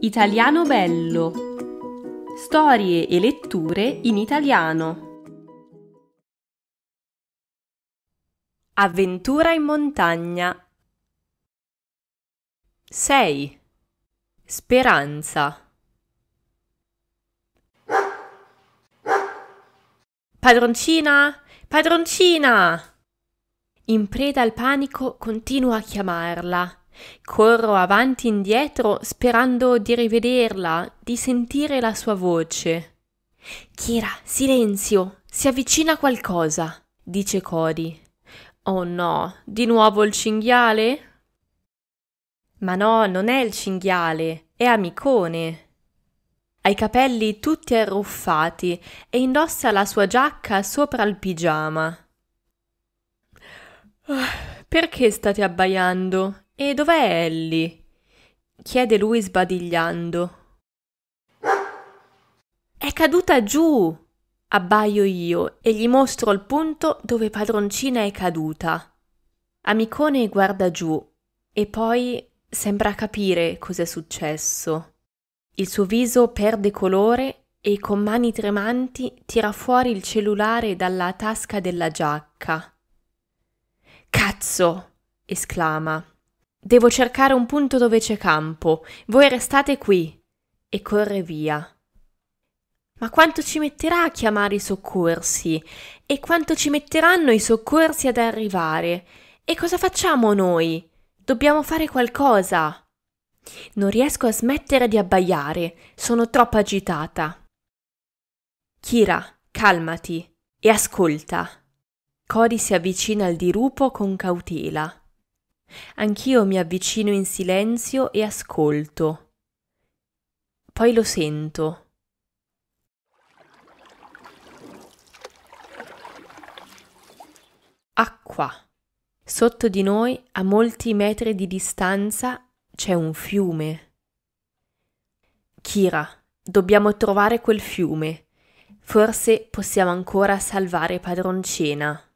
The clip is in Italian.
Italiano Bello. Storie e letture in italiano. Avventura in montagna. 6. Speranza. Padroncina! Padroncina! In preda al panico continua a chiamarla. Corro avanti e indietro sperando di rivederla, di sentire la sua voce. Kira, silenzio, si avvicina qualcosa, dice Cody. Oh no, di nuovo il cinghiale? Ma no, non è il cinghiale, è amicone. Ha i capelli tutti arruffati e indossa la sua giacca sopra il pigiama. Ah, perché state abbaiando? E dov'è Ellie? chiede lui sbadigliando. È caduta giù! abbaio io e gli mostro il punto dove padroncina è caduta. Amicone guarda giù e poi sembra capire cos'è successo. Il suo viso perde colore e con mani tremanti tira fuori il cellulare dalla tasca della giacca. Cazzo! esclama. Devo cercare un punto dove c'è campo. Voi restate qui. E corre via. Ma quanto ci metterà a chiamare i soccorsi? E quanto ci metteranno i soccorsi ad arrivare? E cosa facciamo noi? Dobbiamo fare qualcosa. Non riesco a smettere di abbaiare, sono troppo agitata. Kira, calmati e ascolta. Cody si avvicina al dirupo con cautela. Anch'io mi avvicino in silenzio e ascolto. Poi lo sento. Acqua. Sotto di noi, a molti metri di distanza, c'è un fiume. Kira, dobbiamo trovare quel fiume. Forse possiamo ancora salvare padroncina.